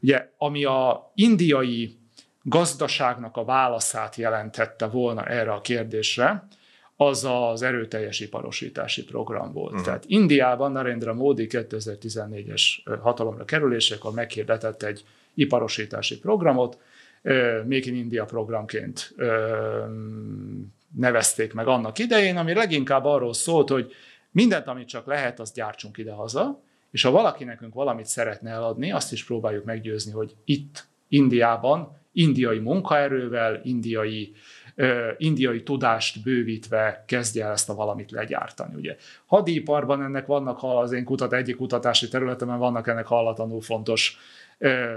Ugye, ami a indiai gazdaságnak a válaszát jelentette volna erre a kérdésre, az az erőteljes iparosítási program volt. Uh-huh. Tehát Indiában Narendra Modi 2014-es hatalomra kerülésekor meghirdetett egy iparosítási programot, Make in India programként nevezték meg annak idején, ami leginkább arról szólt, hogy mindent, amit csak lehet, azt gyártsunk ide-haza, és ha valaki nekünk valamit szeretne eladni, azt is próbáljuk meggyőzni, hogy itt, Indiában, indiai munkaerővel, indiai indiai tudást bővítve kezdje el ezt a valamit legyártani. Ugye. Hadiparban ennek vannak, ha az én kutat, egyik kutatási területemen vannak ennek hallatlanul fontos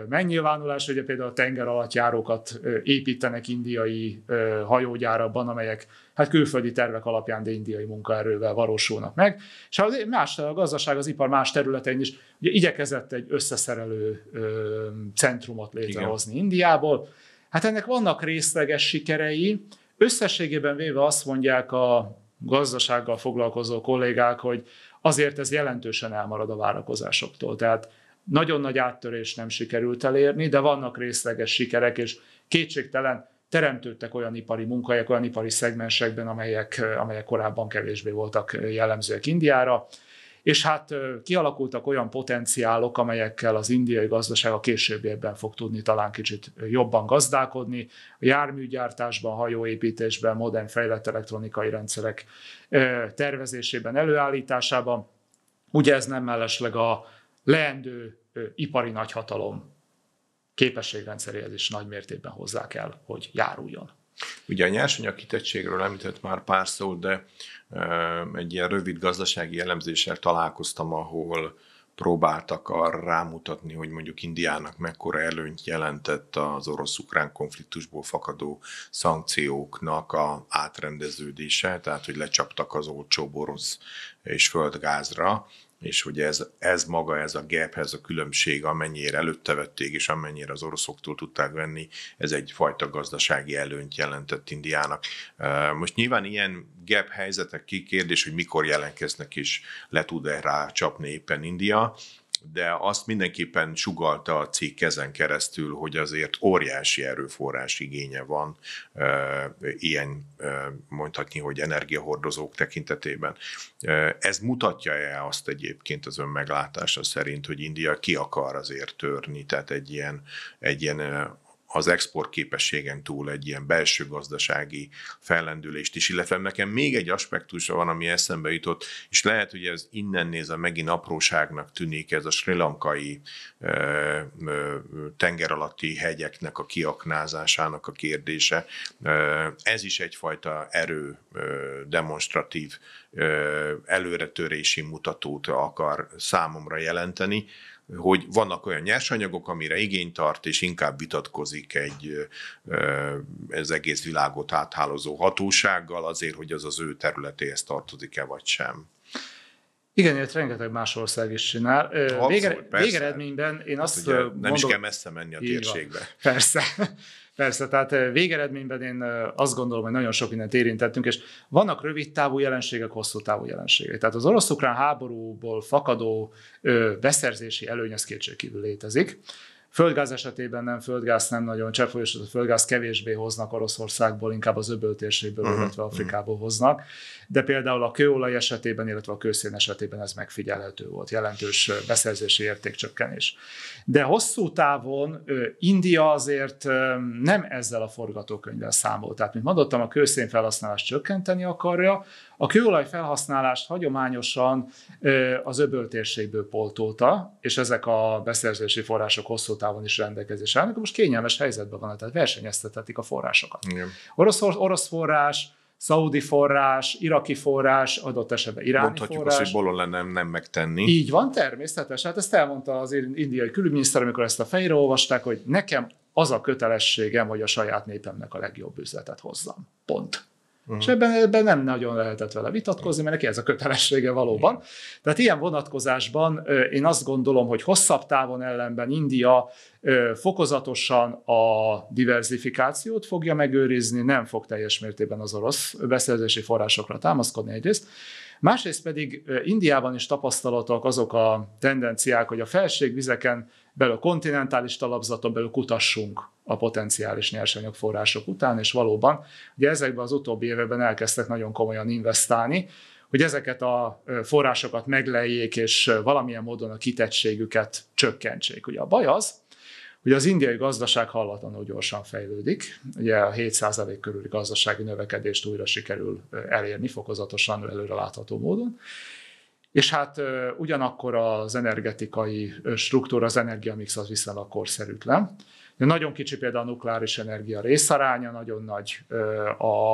megnyilvánulás, ugye például a tenger alatt járókat építenek indiai hajógyárakban, amelyek hát külföldi tervek alapján, de indiai munkaerővel valósulnak meg. És az más a gazdaság, az ipar más területein is ugye igyekezett egy összeszerelő centrumot létrehozni Igen. Indiából, Hát ennek vannak részleges sikerei. Összességében véve azt mondják a gazdasággal foglalkozó kollégák, hogy azért ez jelentősen elmarad a várakozásoktól. Tehát nagyon nagy áttörés nem sikerült elérni, de vannak részleges sikerek, és kétségtelen teremtődtek olyan ipari munkahelyek, olyan ipari szegmensekben, amelyek, amelyek korábban kevésbé voltak jellemzőek Indiára és hát kialakultak olyan potenciálok, amelyekkel az indiai gazdaság a későbbiekben fog tudni talán kicsit jobban gazdálkodni, a járműgyártásban, hajóépítésben, modern fejlett elektronikai rendszerek tervezésében, előállításában. Ugye ez nem mellesleg a leendő ipari nagyhatalom képességrendszeréhez is nagy mértékben hozzá kell, hogy járuljon. Ugye a nyersanyag kitettségről említett már pár szót, de egy ilyen rövid gazdasági elemzéssel találkoztam, ahol próbáltak arra rámutatni, hogy mondjuk Indiának mekkora előnyt jelentett az orosz-ukrán konfliktusból fakadó szankcióknak a átrendeződése, tehát hogy lecsaptak az olcsó orosz és földgázra, és hogy ez, ez maga, ez a gap, ez a különbség, amennyire előtte vették, és amennyire az oroszoktól tudták venni, ez egyfajta gazdasági előnyt jelentett Indiának. Most nyilván ilyen gap helyzetek kikérdés, hogy mikor jelentkeznek, és le tud-e rá csapni éppen India, de azt mindenképpen sugalta a cikk ezen keresztül, hogy azért óriási erőforrás igénye van ilyen, mondhatni, hogy energiahordozók tekintetében. Ez mutatja-e azt egyébként az ön meglátása szerint, hogy India ki akar azért törni, tehát egy ilyen, egy ilyen az export képességen túl egy ilyen belső gazdasági fellendülést is, illetve nekem még egy aspektusa van, ami eszembe jutott, és lehet, hogy ez innen nézve megint apróságnak tűnik, ez a sri lankai ö, ö, tenger alatti hegyeknek a kiaknázásának a kérdése. Ö, ez is egyfajta erő ö, demonstratív ö, előretörési mutatót akar számomra jelenteni, hogy vannak olyan nyersanyagok, amire igény tart, és inkább vitatkozik egy ez egész világot áthálozó hatósággal azért, hogy az az ő területéhez tartozik-e vagy sem. Igen, ilyet rengeteg más ország is csinál. Abszolút, Véger, Végeredményben én azt hát azt ugye, Nem is kell messze menni a térségbe. Van, persze. Persze, tehát eh, végeredményben én eh, azt gondolom, hogy nagyon sok mindent érintettünk, és vannak rövid távú jelenségek, hosszú távú jelenségek. Tehát az orosz-ukrán háborúból fakadó beszerzési előny az kétségkívül létezik. Földgáz esetében nem, földgáz nem nagyon, cseppfolyós a földgáz kevésbé hoznak Oroszországból, inkább az öböl térségből, uh-huh. illetve Afrikából hoznak, de például a kőolaj esetében, illetve a kőszén esetében ez megfigyelhető volt, jelentős beszerzési értékcsökkenés. De hosszú távon India azért nem ezzel a forgatókönyvvel számolt. Tehát, mint mondottam, a kőszén felhasználást csökkenteni akarja, a kőolaj felhasználást hagyományosan az öböl térségből poltolta, és ezek a beszerzési források hosszú távon is rendelkezésre állnak. Most kényelmes helyzetben van, tehát versenyeztethetik a forrásokat. Igen. Orosz, orosz forrás, szaudi forrás, iraki forrás, adott esetben iráni Mondhatjuk forrás. Mondhatjuk azt, hogy bolon lenne nem megtenni. Így van, természetesen. Hát ezt elmondta az indiai külügyminiszter, amikor ezt a fejre olvasták, hogy nekem az a kötelességem, hogy a saját népemnek a legjobb üzletet hozzam. Pont. Uh-huh. És ebben, ebben nem nagyon lehetett vele vitatkozni, mert neki ez a kötelessége valóban. Tehát ilyen vonatkozásban én azt gondolom, hogy hosszabb távon ellenben India fokozatosan a diversifikációt fogja megőrizni, nem fog teljes mértékben az orosz beszerzési forrásokra támaszkodni egyrészt. Másrészt pedig Indiában is tapasztalatok azok a tendenciák, hogy a felségvizeken belül kontinentális talapzaton belül kutassunk a potenciális nyersanyagforrások után, és valóban ugye ezekben az utóbbi években elkezdtek nagyon komolyan investálni, hogy ezeket a forrásokat megleljék, és valamilyen módon a kitettségüket csökkentsék. Ugye a baj az, hogy az indiai gazdaság hallatlanul gyorsan fejlődik, ugye a 7% körüli gazdasági növekedést újra sikerül elérni fokozatosan előre látható módon, és hát ugyanakkor az energetikai struktúra, az energiamix az a korszerűtlen. De nagyon kicsi például a nukleáris energia részaránya, nagyon nagy a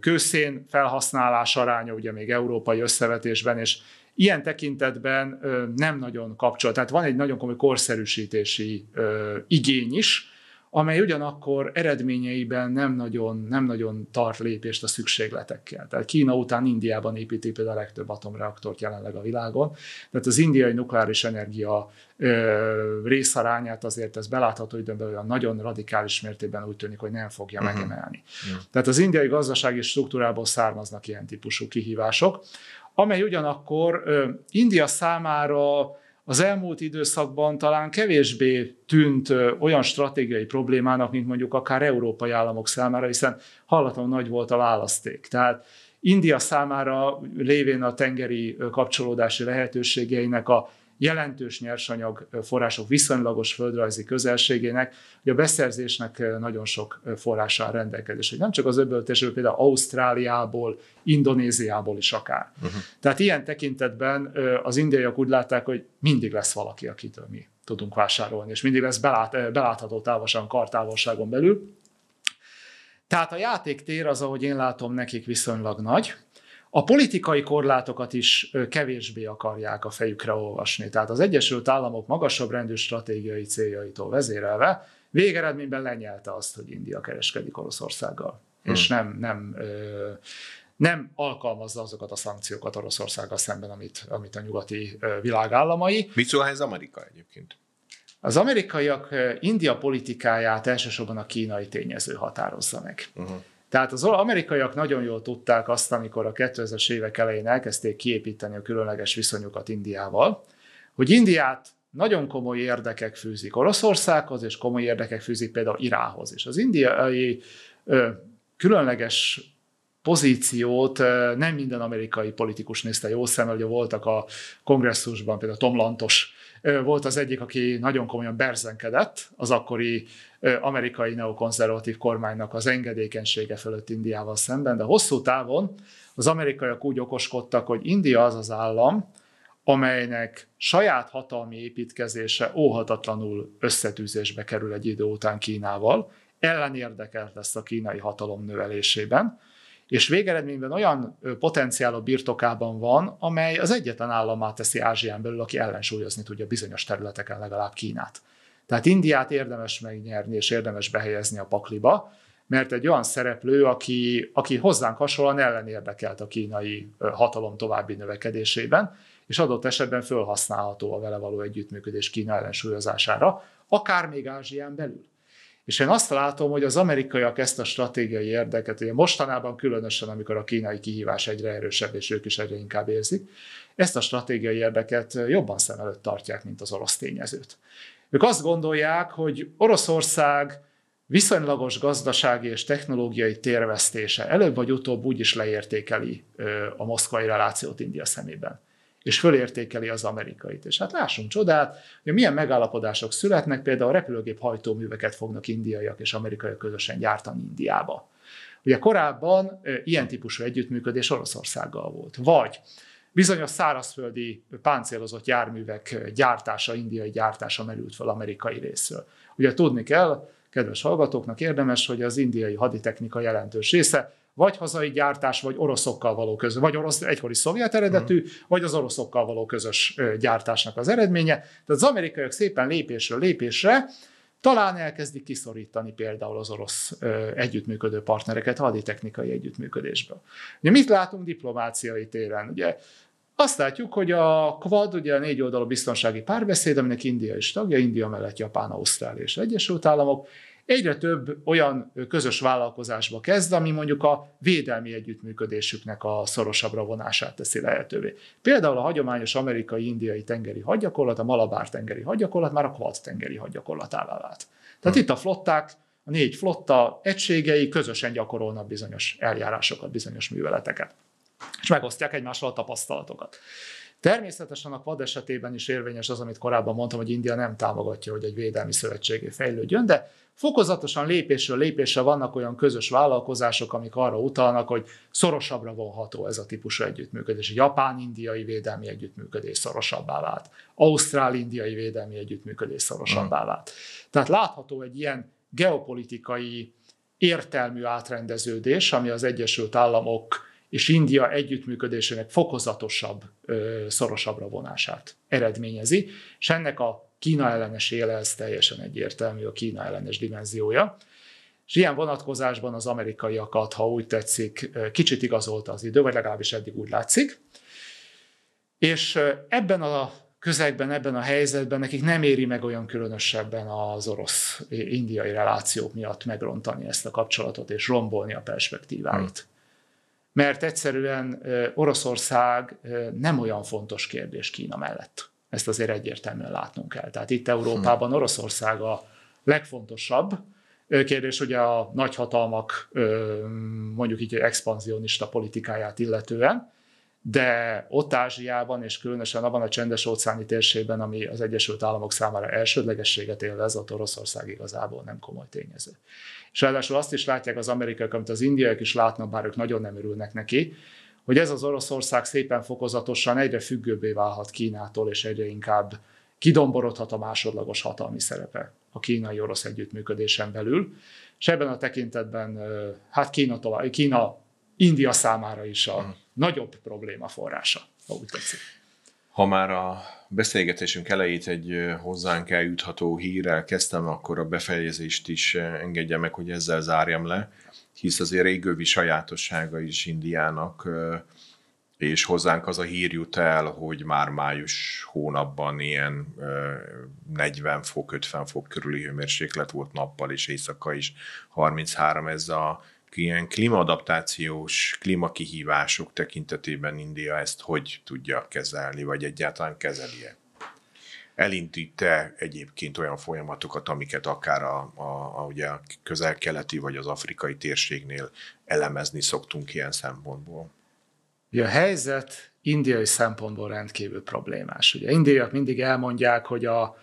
kőszén felhasználás aránya, ugye még európai összevetésben, és ilyen tekintetben nem nagyon kapcsolat. Tehát van egy nagyon komoly korszerűsítési igény is, amely ugyanakkor eredményeiben nem nagyon, nem nagyon tart lépést a szükségletekkel. Tehát Kína után Indiában építi például a legtöbb atomreaktort jelenleg a világon, tehát az indiai nukleáris energia ö, részarányát azért ez belátható időn belül olyan nagyon radikális mértékben úgy tűnik, hogy nem fogja uh-huh. megemelni. Uh-huh. Tehát az indiai gazdasági struktúrából származnak ilyen típusú kihívások, amely ugyanakkor ö, India számára az elmúlt időszakban talán kevésbé tűnt olyan stratégiai problémának, mint mondjuk akár európai államok számára, hiszen hallatlanul nagy volt a választék. Tehát India számára lévén a tengeri kapcsolódási lehetőségeinek a jelentős nyersanyag források viszonylagos földrajzi közelségének, hogy a beszerzésnek nagyon sok forrása a rendelkezés. Nem csak az öböltésről, például Ausztráliából, Indonéziából is akár. Uh-huh. Tehát ilyen tekintetben az indiaiak úgy látták, hogy mindig lesz valaki, akitől mi tudunk vásárolni, és mindig lesz belát, belátható távolságon, kartávolságon belül. Tehát a játéktér az, ahogy én látom, nekik viszonylag nagy, a politikai korlátokat is kevésbé akarják a fejükre olvasni. Tehát az Egyesült Államok magasabb rendű stratégiai céljaitól vezérelve végeredményben lenyelte azt, hogy India kereskedik Oroszországgal. Hmm. És nem, nem, nem alkalmazza azokat a szankciókat Oroszországgal szemben, amit, amit a nyugati világállamai. Mit szól ez Amerika egyébként? Az amerikaiak India politikáját elsősorban a kínai tényező határozza meg. Uh-huh. Tehát az amerikaiak nagyon jól tudták azt, amikor a 2000-es évek elején elkezdték kiépíteni a különleges viszonyukat Indiával, hogy Indiát nagyon komoly érdekek fűzik Oroszországhoz, és komoly érdekek fűzik például Irához. És az indiai ö, különleges pozíciót nem minden amerikai politikus nézte jó szemmel, ugye voltak a kongresszusban, például Tom Lantos volt az egyik, aki nagyon komolyan berzenkedett az akkori amerikai neokonzervatív kormánynak az engedékenysége fölött Indiával szemben, de hosszú távon az amerikaiak úgy okoskodtak, hogy India az az állam, amelynek saját hatalmi építkezése óhatatlanul összetűzésbe kerül egy idő után Kínával, ellenérdekelt lesz a kínai hatalom növelésében, és végeredményben olyan potenciál a birtokában van, amely az egyetlen államát teszi Ázsián belül, aki ellensúlyozni tudja bizonyos területeken legalább Kínát. Tehát Indiát érdemes megnyerni és érdemes behelyezni a pakliba, mert egy olyan szereplő, aki, aki hozzánk hasonlóan érdekelt a kínai hatalom további növekedésében, és adott esetben felhasználható a vele való együttműködés Kína ellensúlyozására, akár még Ázsián belül. És én azt látom, hogy az amerikaiak ezt a stratégiai érdeket, ugye mostanában különösen, amikor a kínai kihívás egyre erősebb, és ők is egyre inkább érzik, ezt a stratégiai érdeket jobban szem előtt tartják, mint az orosz tényezőt. Ők azt gondolják, hogy Oroszország viszonylagos gazdasági és technológiai térvesztése előbb vagy utóbb úgy is leértékeli a moszkvai relációt India szemében és fölértékeli az amerikait. És hát lássunk csodát, hogy milyen megállapodások születnek, például a repülőgép hajtóműveket fognak indiaiak és amerikaiak közösen gyártani Indiába. Ugye korábban ilyen típusú együttműködés Oroszországgal volt. Vagy Bizonyos szárazföldi páncélozott járművek gyártása, indiai gyártása merült fel amerikai részről. Ugye tudni kell, kedves hallgatóknak érdemes, hogy az indiai haditechnika jelentős része vagy hazai gyártás, vagy oroszokkal való közös, vagy orosz, egykori szovjet eredetű, uh-huh. vagy az oroszokkal való közös gyártásnak az eredménye. Tehát az amerikaiak szépen lépésről lépésre talán elkezdik kiszorítani például az orosz együttműködő partnereket haditechnikai együttműködésből. Ugye mit látunk diplomáciai téren? Ugye azt látjuk, hogy a Quad, ugye a négy oldalú biztonsági párbeszéd, aminek India is tagja, India mellett Japán, Ausztrália és Egyesült Államok, egyre több olyan közös vállalkozásba kezd, ami mondjuk a védelmi együttműködésüknek a szorosabbra vonását teszi lehetővé. Például a hagyományos amerikai-indiai tengeri hadgyakorlat, a Malabár tengeri hadgyakorlat már a Quad tengeri hadgyakorlatává vált. Tehát hmm. itt a flották, a négy flotta egységei közösen gyakorolnak bizonyos eljárásokat, bizonyos műveleteket és megosztják egymással a tapasztalatokat. Természetesen a PAD esetében is érvényes az, amit korábban mondtam, hogy India nem támogatja, hogy egy védelmi szövetségé fejlődjön, de fokozatosan lépésről lépésre vannak olyan közös vállalkozások, amik arra utalnak, hogy szorosabbra vonható ez a típusú együttműködés. A japán-indiai védelmi együttműködés szorosabbá vált, ausztrál-indiai védelmi együttműködés szorosabbá hmm. vált. Tehát látható egy ilyen geopolitikai értelmű átrendeződés, ami az Egyesült Államok és India együttműködésének fokozatosabb, szorosabbra vonását eredményezi, és ennek a Kína ellenes éle ez teljesen egyértelmű, a Kína ellenes dimenziója. És ilyen vonatkozásban az amerikaiakat, ha úgy tetszik, kicsit igazolta az idő, vagy legalábbis eddig úgy látszik. És ebben a közegben, ebben a helyzetben nekik nem éri meg olyan különösebben az orosz-indiai relációk miatt megrontani ezt a kapcsolatot és rombolni a perspektíváit mert egyszerűen Oroszország nem olyan fontos kérdés Kína mellett. Ezt azért egyértelműen látnunk kell. Tehát itt Európában Oroszország a legfontosabb, kérdés ugye a nagyhatalmak mondjuk így expanzionista politikáját illetően, de ott Ázsiában, és különösen abban a csendes óceáni térségben, ami az Egyesült Államok számára elsődlegességet élvez, ott Oroszország igazából nem komoly tényező és ráadásul azt is látják az amerikaiak, amit az indiaiak is látnak, bár ők nagyon nem örülnek neki, hogy ez az Oroszország szépen fokozatosan egyre függőbbé válhat Kínától, és egyre inkább kidomborodhat a másodlagos hatalmi szerepe a kínai-orosz együttműködésen belül, és ebben a tekintetben hát Kína, tovább, Kína India számára is a hmm. nagyobb probléma forrása, ha úgy tetszik. Ha már a beszélgetésünk elejét egy hozzánk eljutható hírrel kezdtem, akkor a befejezést is engedje meg, hogy ezzel zárjam le, hisz azért régővi sajátossága is Indiának, és hozzánk az a hír jut el, hogy már május hónapban ilyen 40 fok, 50 fok körüli hőmérséklet volt nappal és éjszaka is, 33 ez a ilyen klímaadaptációs, klímakihívások tekintetében India ezt hogy tudja kezelni, vagy egyáltalán kezelje? Elindít-e egyébként olyan folyamatokat, amiket akár a, a, a, ugye a közel-keleti vagy az afrikai térségnél elemezni szoktunk ilyen szempontból? a helyzet indiai szempontból rendkívül problémás. Ugye indiaiak mindig elmondják, hogy a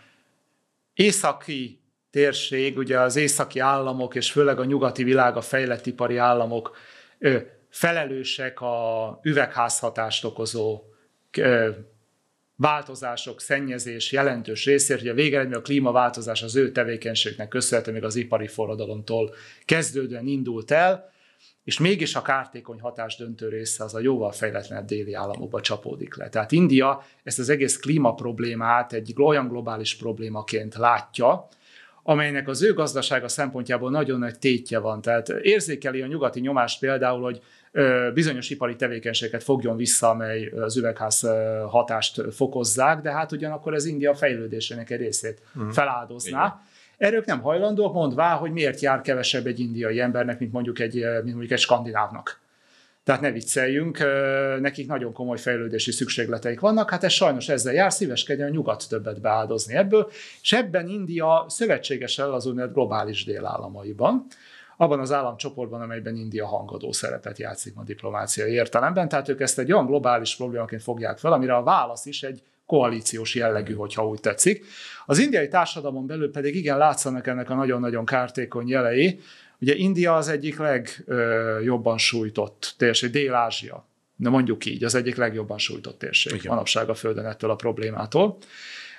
északi térség, ugye az északi államok, és főleg a nyugati világ, a fejlett ipari államok felelősek a üvegházhatást okozó változások, szennyezés jelentős részért, A végeredmény a klímaváltozás az ő tevékenységnek köszönhető még az ipari forradalomtól kezdődően indult el, és mégis a kártékony hatás döntő része az a jóval fejletlenebb déli államokba csapódik le. Tehát India ezt az egész klímaproblémát egy olyan globális problémaként látja, amelynek az ő gazdasága szempontjából nagyon nagy tétje van. Tehát érzékeli a nyugati nyomást például, hogy bizonyos ipari tevékenységet fogjon vissza, amely az üvegház hatást fokozzák, de hát ugyanakkor ez India fejlődésének egy részét mm. feláldozná. Igen. Erők nem hajlandók, mondvá, hogy miért jár kevesebb egy indiai embernek, mint mondjuk egy, mint mondjuk egy skandinávnak. Tehát ne vicceljünk, nekik nagyon komoly fejlődési szükségleteik vannak, hát ez sajnos ezzel jár, szíveskedjen a nyugat többet beáldozni ebből, és ebben India szövetséges el az úgynevezett globális délállamaiban, abban az államcsoportban, amelyben India hangadó szerepet játszik a diplomáciai értelemben, tehát ők ezt egy olyan globális problémaként fogják fel, amire a válasz is egy koalíciós jellegű, hogyha úgy tetszik. Az indiai társadalmon belül pedig igen látszanak ennek a nagyon-nagyon kártékony jelei, Ugye India az egyik legjobban sújtott térség, Dél-Ázsia, de mondjuk így, az egyik legjobban sújtott térség Igen. manapság a Földön ettől a problémától.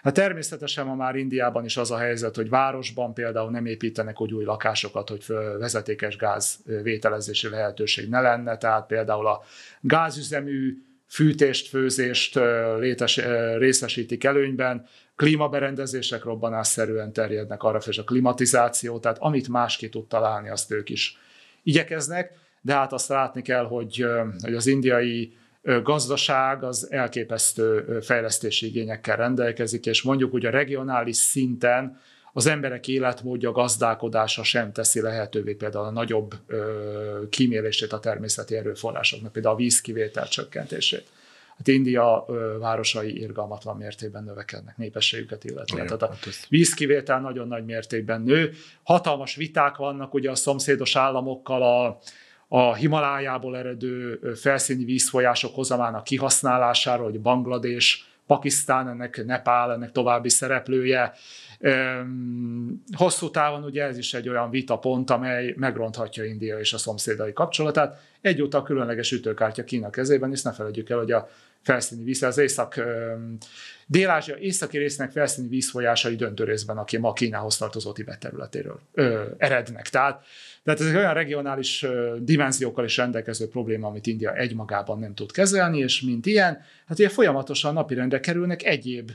Hát természetesen ma már Indiában is az a helyzet, hogy városban például nem építenek úgy új lakásokat, hogy vezetékes gáz vételezési lehetőség ne lenne, tehát például a gázüzemű fűtést, főzést létes, részesítik előnyben, klímaberendezések robbanásszerűen terjednek arra, és a klimatizáció, tehát amit más ki tud találni, azt ők is igyekeznek, de hát azt látni kell, hogy, hogy az indiai gazdaság az elképesztő fejlesztési igényekkel rendelkezik, és mondjuk ugye a regionális szinten az emberek életmódja, gazdálkodása sem teszi lehetővé például a nagyobb ö, kímélését a természeti erőforrásoknak, például a vízkivétel csökkentését. Hát India ö, városai irgalmatlan mértékben növekednek népességüket illetve. Tehát a hát vízkivétel nagyon nagy mértékben nő. Hatalmas viták vannak ugye a szomszédos államokkal a, a Himalájából eredő felszíni vízfolyások hozamának kihasználásáról, hogy Banglades Pakisztán, ennek Nepál, ennek további szereplője. Hosszú távon ugye ez is egy olyan vita pont, amely megronthatja India és a szomszédai kapcsolatát. Egyúttal különleges ütőkártya Kína kezében, és ne felejtjük el, hogy a felszíni víz az észak Dél-Ázsia északi részének felszíni vízfolyásai döntő részben, aki ma Kínához tartozó Tibet területéről ö, erednek. Tehát, tehát egy olyan regionális ö, dimenziókkal is rendelkező probléma, amit India egymagában nem tud kezelni, és mint ilyen, hát ugye folyamatosan napirendre kerülnek egyéb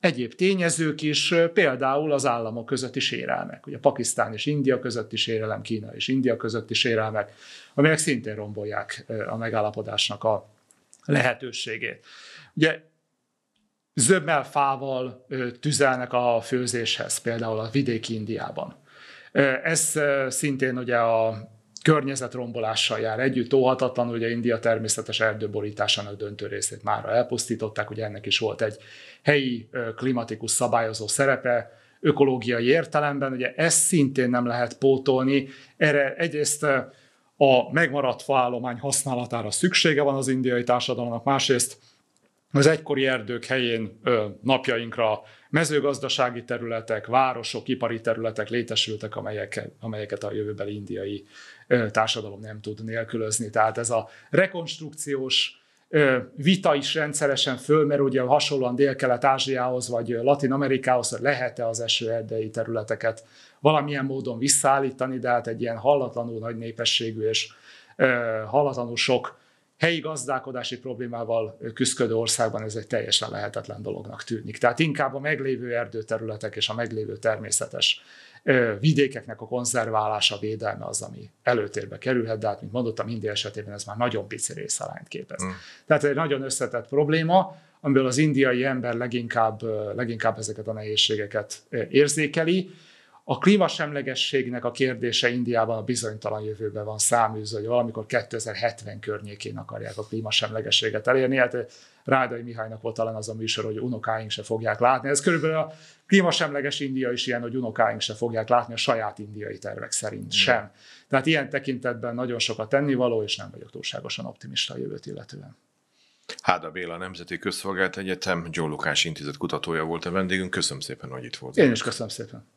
egyéb tényezők is, például az államok közötti sérelmek, ugye Pakisztán és India közötti sérelem, Kína és India közötti sérelmek, amelyek szintén rombolják a megállapodásnak a lehetőségét. Ugye zömmel, fával tüzelnek a főzéshez, például a vidéki Indiában. Ez szintén ugye a környezetrombolással jár együtt, óhatatlan, ugye India természetes erdőborításának döntő részét már elpusztították, ugye ennek is volt egy helyi klimatikus szabályozó szerepe, ökológiai értelemben, ugye ezt szintén nem lehet pótolni, erre egyrészt a megmaradt faállomány használatára szüksége van az indiai társadalomnak, másrészt az egykori erdők helyén napjainkra mezőgazdasági területek, városok, ipari területek létesültek, amelyek, amelyeket a jövőbeli indiai társadalom nem tud nélkülözni. Tehát ez a rekonstrukciós vita is rendszeresen fölmerül, ugye hasonlóan Dél-Kelet-Ázsiához vagy Latin-Amerikához lehet-e az esőerdei területeket valamilyen módon visszaállítani, de hát egy ilyen hallatlanul nagy népességű és hallatlanul sok helyi gazdálkodási problémával küzdködő országban ez egy teljesen lehetetlen dolognak tűnik. Tehát inkább a meglévő erdőterületek és a meglévő természetes vidékeknek a konzerválása, védelme az, ami előtérbe kerülhet, de hát, mint mondottam, India esetében ez már nagyon pici részarányt képez. Mm. Tehát egy nagyon összetett probléma, amiből az indiai ember leginkább, leginkább ezeket a nehézségeket érzékeli, a klímasemlegességnek a kérdése Indiában a bizonytalan jövőben van száműző, hogy valamikor 2070 környékén akarják a klímasemlegességet elérni. Hát Rádai Mihálynak volt talán az a műsor, hogy unokáink se fogják látni. Ez körülbelül a klímasemleges India is ilyen, hogy unokáink se fogják látni a saját indiai tervek szerint hmm. sem. Tehát ilyen tekintetben nagyon sokat tennivaló, és nem vagyok túlságosan optimista a jövőt illetően. Háda Béla Nemzeti Közszolgált Egyetem Gyó Lukás Intézet kutatója volt a vendégünk. Köszönöm szépen, hogy itt volt. Én is köszönöm szépen.